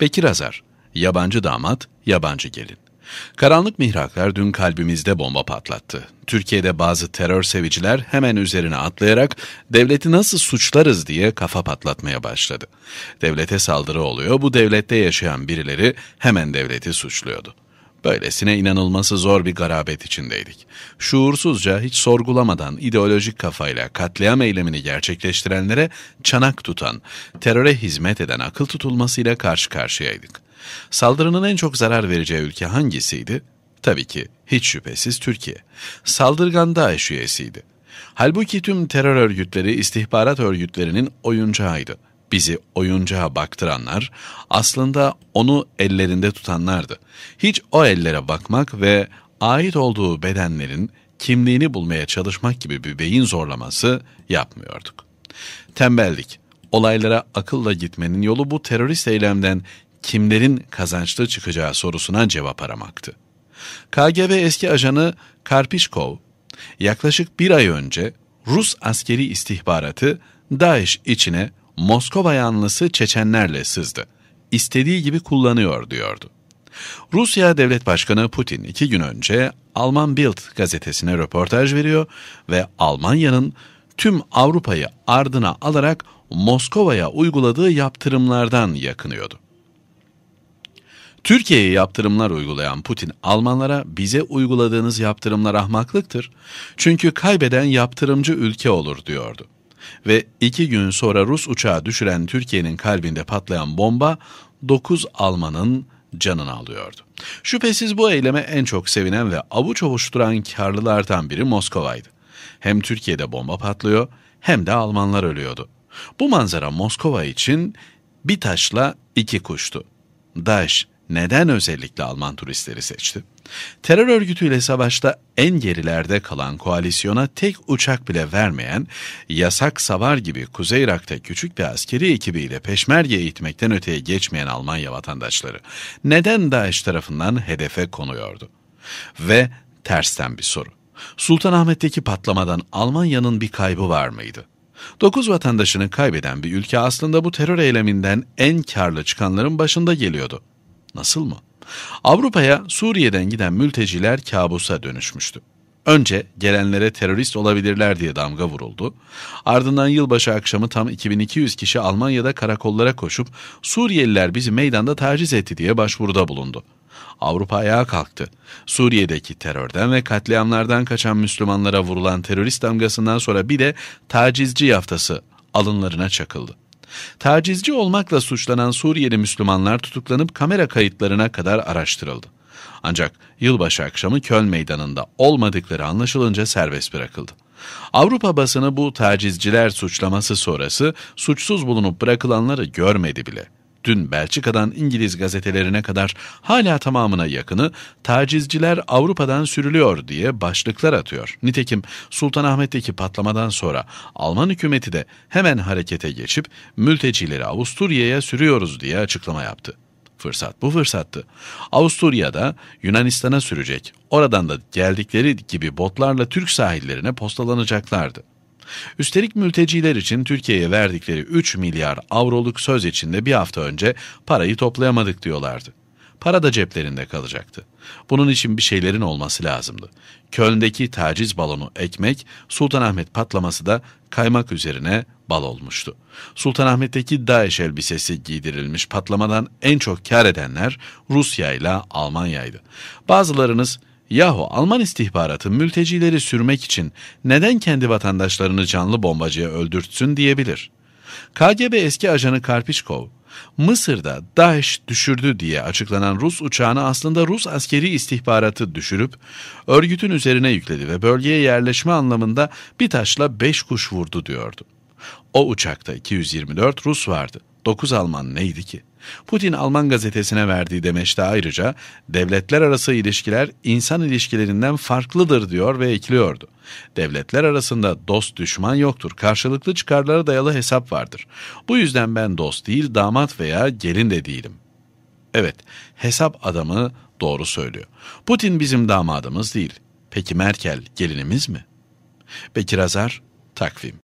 Bekir Azar, yabancı damat, yabancı gelin. Karanlık mihraklar dün kalbimizde bomba patlattı. Türkiye'de bazı terör seviciler hemen üzerine atlayarak devleti nasıl suçlarız diye kafa patlatmaya başladı. Devlete saldırı oluyor, bu devlette yaşayan birileri hemen devleti suçluyordu. Böylesine inanılması zor bir garabet içindeydik. Şuursuzca, hiç sorgulamadan, ideolojik kafayla katliam eylemini gerçekleştirenlere çanak tutan, teröre hizmet eden akıl tutulmasıyla karşı karşıyaydık. Saldırının en çok zarar vereceği ülke hangisiydi? Tabii ki hiç şüphesiz Türkiye. Saldırgan DAEŞ üyesiydi. Halbuki tüm terör örgütleri istihbarat örgütlerinin oyuncağıydı. Bizi oyuncağa baktıranlar aslında onu ellerinde tutanlardı. Hiç o ellere bakmak ve ait olduğu bedenlerin kimliğini bulmaya çalışmak gibi bir beyin zorlaması yapmıyorduk. Tembellik, olaylara akılla gitmenin yolu bu terörist eylemden kimlerin kazançlı çıkacağı sorusuna cevap aramaktı. KGB eski ajanı Karpişkov, yaklaşık bir ay önce Rus askeri istihbaratı DAEŞ içine Moskova yanlısı Çeçenlerle sızdı. İstediği gibi kullanıyor diyordu. Rusya Devlet Başkanı Putin iki gün önce Alman Bild gazetesine röportaj veriyor ve Almanya'nın tüm Avrupa'yı ardına alarak Moskova'ya uyguladığı yaptırımlardan yakınıyordu. Türkiye'ye yaptırımlar uygulayan Putin Almanlara bize uyguladığınız yaptırımlar ahmaklıktır. Çünkü kaybeden yaptırımcı ülke olur diyordu ve iki gün sonra Rus uçağı düşüren Türkiye'nin kalbinde patlayan bomba 9 Alman'ın canını alıyordu. Şüphesiz bu eyleme en çok sevinen ve avuç avuşturan karlılardan biri Moskova'ydı. Hem Türkiye'de bomba patlıyor hem de Almanlar ölüyordu. Bu manzara Moskova için bir taşla iki kuştu. Daş neden özellikle Alman turistleri seçti? Terör örgütüyle savaşta en gerilerde kalan koalisyona tek uçak bile vermeyen, yasak savar gibi Kuzey Irak'ta küçük bir askeri ekibiyle peşmerge eğitmekten öteye geçmeyen Almanya vatandaşları neden Daesh tarafından hedefe konuyordu? Ve tersten bir soru. Sultanahmet'teki patlamadan Almanya'nın bir kaybı var mıydı? 9 vatandaşını kaybeden bir ülke aslında bu terör eyleminden en karlı çıkanların başında geliyordu. Nasıl mı? Avrupa'ya Suriye'den giden mülteciler kabusa dönüşmüştü. Önce gelenlere terörist olabilirler diye damga vuruldu. Ardından yılbaşı akşamı tam 2200 kişi Almanya'da karakollara koşup Suriyeliler bizi meydanda taciz etti diye başvuruda bulundu. Avrupa ayağa kalktı. Suriye'deki terörden ve katliamlardan kaçan Müslümanlara vurulan terörist damgasından sonra bir de tacizci yaftası alınlarına çakıldı. Tacizci olmakla suçlanan Suriyeli Müslümanlar tutuklanıp kamera kayıtlarına kadar araştırıldı. Ancak yılbaşı akşamı Köln meydanında olmadıkları anlaşılınca serbest bırakıldı. Avrupa basını bu tacizciler suçlaması sonrası suçsuz bulunup bırakılanları görmedi bile dün Belçika'dan İngiliz gazetelerine kadar hala tamamına yakını tacizciler Avrupa'dan sürülüyor diye başlıklar atıyor. Nitekim Sultanahmet'teki patlamadan sonra Alman hükümeti de hemen harekete geçip mültecileri Avusturya'ya sürüyoruz diye açıklama yaptı. Fırsat bu fırsattı. Avusturya'da Yunanistan'a sürecek, oradan da geldikleri gibi botlarla Türk sahillerine postalanacaklardı. Üstelik mülteciler için Türkiye'ye verdikleri 3 milyar avroluk söz içinde bir hafta önce parayı toplayamadık diyorlardı. Para da ceplerinde kalacaktı. Bunun için bir şeylerin olması lazımdı. Köln'deki taciz balonu ekmek, Sultanahmet patlaması da kaymak üzerine bal olmuştu. Sultanahmet'teki Daesh elbisesi giydirilmiş patlamadan en çok kar edenler Rusya ile Almanya'ydı. Bazılarınız Yahu Alman istihbaratı mültecileri sürmek için neden kendi vatandaşlarını canlı bombacıya öldürtsün diyebilir. KGB eski ajanı Karpiçkov, Mısır'da Daesh düşürdü diye açıklanan Rus uçağını aslında Rus askeri istihbaratı düşürüp örgütün üzerine yükledi ve bölgeye yerleşme anlamında bir taşla beş kuş vurdu diyordu. O uçakta 224 Rus vardı. 9 Alman neydi ki? Putin Alman gazetesine verdiği demeçte ayrıca devletler arası ilişkiler insan ilişkilerinden farklıdır diyor ve ekliyordu. Devletler arasında dost düşman yoktur. Karşılıklı çıkarlara dayalı hesap vardır. Bu yüzden ben dost değil damat veya gelin de değilim. Evet, hesap adamı doğru söylüyor. Putin bizim damadımız değil. Peki Merkel gelinimiz mi? Bekir Azar, Takvim